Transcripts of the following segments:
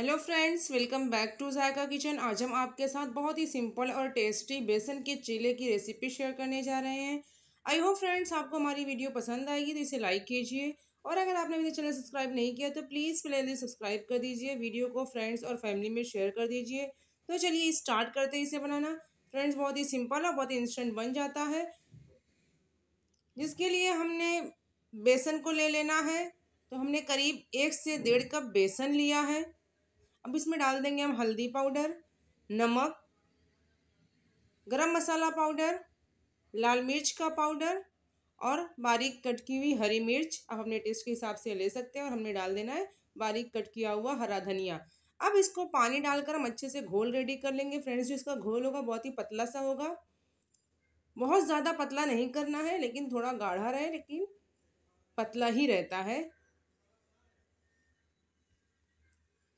hello friends welcome back to Zaika kitchen आज हम आपके साथ बहुत ही सिंपल और टेस्टी बेसन के चीले की रेसिपी शेयर करने जा रहे हैं आई होप फ्रेंड्स आपको हमारी वीडियो पसंद आएगी तो इसे लाइक कीजिए और अगर आपने मेरे चैनल सब्सक्राइब नहीं किया तो प्लीज़ प्ले सब्सक्राइब कर दीजिए वीडियो को फ्रेंड्स और फैमिली में शेयर कर दीजिए तो चलिए स्टार्ट करते हैं इसे बनाना फ्रेंड्स बहुत ही सिंपल और बहुत ही इंस्टेंट बन जाता है जिसके लिए हमने बेसन को ले लेना है तो हमने करीब एक से डेढ़ कप बेसन लिया है अब इसमें डाल देंगे हम हल्दी पाउडर नमक गरम मसाला पाउडर लाल मिर्च का पाउडर और बारीक कट की हुई हरी मिर्च आप अपने टेस्ट के हिसाब से ले सकते हैं और हमने डाल देना है बारीक कट किया हुआ हरा धनिया अब इसको पानी डालकर हम अच्छे से घोल रेडी कर लेंगे फ्रेंड्स जो इसका घोल होगा बहुत ही पतला सा होगा बहुत ज़्यादा पतला नहीं करना है लेकिन थोड़ा गाढ़ा रहे लेकिन पतला ही रहता है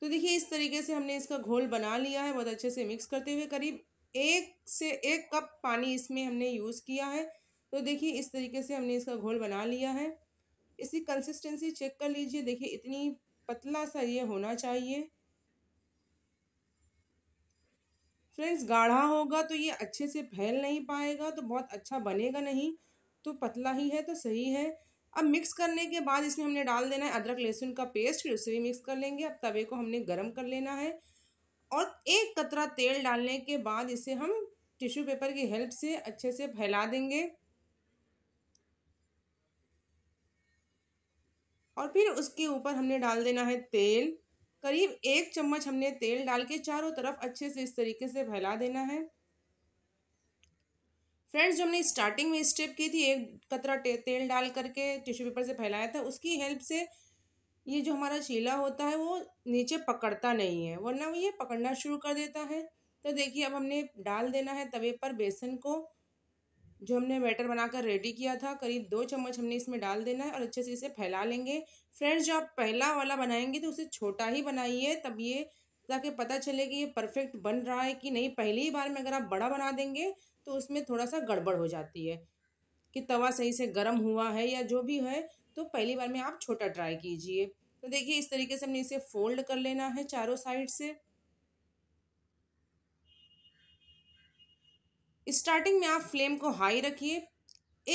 तो देखिए इस तरीके से हमने इसका घोल बना लिया है बहुत अच्छे से मिक्स करते हुए करीब एक से एक कप पानी इसमें हमने यूज़ किया है तो देखिए इस तरीके से हमने इसका घोल बना लिया है इसकी कंसिस्टेंसी चेक कर लीजिए देखिए इतनी पतला सा ये होना चाहिए फ्रेंड्स गाढ़ा होगा तो ये अच्छे से फैल नहीं पाएगा तो बहुत अच्छा बनेगा नहीं तो पतला ही है तो सही है अब मिक्स करने के बाद इसमें हमने डाल देना है अदरक लहसुन का पेस्ट फिर उसे भी मिक्स कर लेंगे अब तवे को हमने गर्म कर लेना है और एक कतरा तेल डालने के बाद इसे हम टिश्यू पेपर की हेल्प से अच्छे से फैला देंगे और फिर उसके ऊपर हमने डाल देना है तेल करीब एक चम्मच हमने तेल डाल के चारों तरफ अच्छे से इस तरीके से फैला देना है फ्रेंड्स जो हमने स्टार्टिंग में स्टेप की थी एक कतरा ते, तेल डाल करके टिश्यू पेपर से फैलाया था उसकी हेल्प से ये जो हमारा चीला होता है वो नीचे पकड़ता नहीं है वरना वो ये पकड़ना शुरू कर देता है तो देखिए अब हमने डाल देना है तवे पर बेसन को जो हमने बैटर बनाकर रेडी किया था करीब दो चम्मच हमने इसमें डाल देना है और अच्छे से इसे फैला लेंगे फ्रेंड्स जो आप पहला वाला बनाएंगे तो उसे छोटा ही बनाइए तब ये ताकि पता चले कि ये परफेक्ट बन रहा है कि नहीं पहली ही बार में अगर आप बड़ा बना देंगे तो उसमें थोड़ा सा गड़बड़ हो जाती है कि तवा सही से गर्म हुआ है या जो भी है तो पहली बार में आप छोटा ट्राई कीजिए तो देखिए इस तरीके से हमने इसे फोल्ड कर लेना है चारों साइड से स्टार्टिंग में आप फ्लेम को हाई रखिए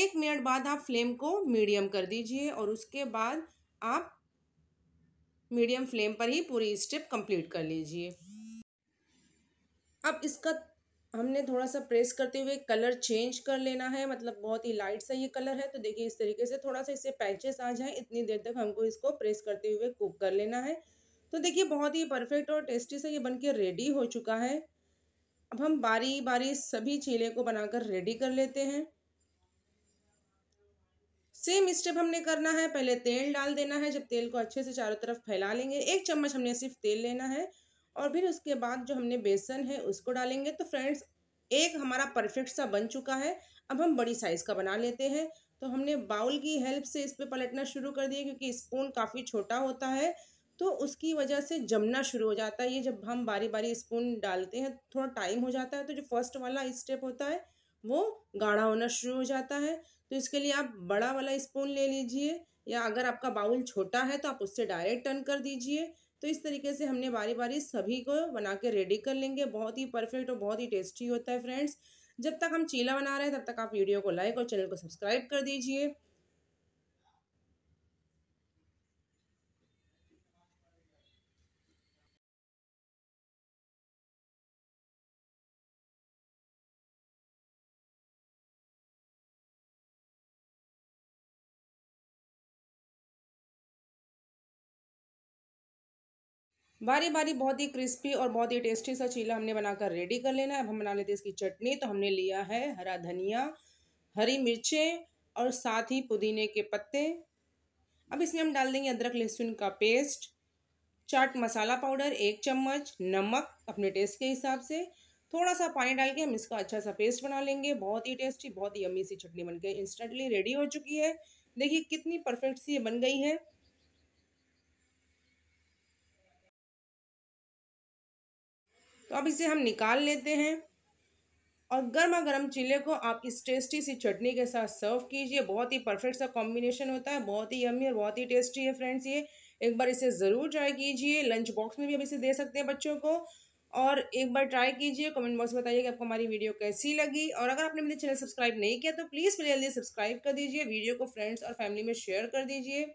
एक मिनट बाद आप फ्लेम को मीडियम कर दीजिए और उसके बाद आप मीडियम फ्लेम पर ही पूरी स्टेप कंप्लीट कर लीजिए अब इसका हमने थोड़ा सा प्रेस करते हुए कलर चेंज कर लेना है मतलब बहुत ही लाइट सा ये कलर है तो देखिए इस तरीके से थोड़ा सा इससे पैचेस आ जाए इतनी देर तक हमको इसको प्रेस करते हुए कुक कर लेना है तो देखिए बहुत ही परफेक्ट और टेस्टी से ये बनके रेडी हो चुका है अब हम बारी बारी सभी चीले को बनाकर रेडी कर लेते हैं सेम स्टेप हमने करना है पहले तेल डाल देना है जब तेल को अच्छे से चारों तरफ फैला लेंगे एक चम्मच हमने सिर्फ तेल लेना है और फिर उसके बाद जो हमने बेसन है उसको डालेंगे तो फ्रेंड्स एक हमारा परफेक्ट सा बन चुका है अब हम बड़ी साइज़ का बना लेते हैं तो हमने बाउल की हेल्प से इस पर पलटना शुरू कर दिया क्योंकि स्पून काफ़ी छोटा होता है तो उसकी वजह से जमना शुरू हो जाता है ये जब हम बारी बारी स्पून डालते हैं थोड़ा टाइम हो जाता है तो जो फर्स्ट वाला स्टेप होता है वो गाढ़ा होना शुरू हो जाता है तो इसके लिए आप बड़ा वाला स्पून ले लीजिए या अगर आपका बाउल छोटा है तो आप उससे डायरेक्ट टर्न कर दीजिए तो इस तरीके से हमने बारी बारी सभी को बना के रेडी कर लेंगे बहुत ही परफेक्ट और बहुत ही टेस्टी होता है फ्रेंड्स जब तक हम चीला बना रहे हैं तब तक आप वीडियो को लाइक और चैनल को सब्सक्राइब कर दीजिए बारी बारी बहुत ही क्रिस्पी और बहुत ही टेस्टी सा चीला हमने बनाकर रेडी कर लेना है अब हम बना लेते हैं इसकी चटनी तो हमने लिया है हरा धनिया हरी मिर्चें और साथ ही पुदीने के पत्ते अब इसमें हम डाल देंगे अदरक लहसुन का पेस्ट चाट मसाला पाउडर एक चम्मच नमक अपने टेस्ट के हिसाब से थोड़ा सा पानी डाल के हम इसका अच्छा सा पेस्ट बना लेंगे बहुत ही टेस्टी बहुत ही अम्मी सी चटनी बन गई इंस्टेंटली रेडी हो चुकी है देखिए कितनी परफेक्ट सी ये बन गई है तो अब इसे हम निकाल लेते हैं और गर्मा गर्म चिल्ले को आप इस टेस्टी सी चटनी के साथ सर्व कीजिए बहुत ही परफेक्ट सा कॉम्बिनेशन होता है बहुत ही यमी और बहुत ही टेस्टी है फ्रेंड्स ये एक बार इसे ज़रूर ट्राई कीजिए लंच बॉक्स में भी आप इसे दे सकते हैं बच्चों को और एक बार ट्राई कीजिए कमेंट बॉक्स में बताइए कि आपको हमारी वीडियो कैसी लगी और अगर आपने मेरे चैनल सब्सक्राइब नहीं किया तो प्लीज़ मेरे जल्दी सब्सक्राइब कर दीजिए वीडियो को फ्रेंड्स और फैमिली में शेयर कर दीजिए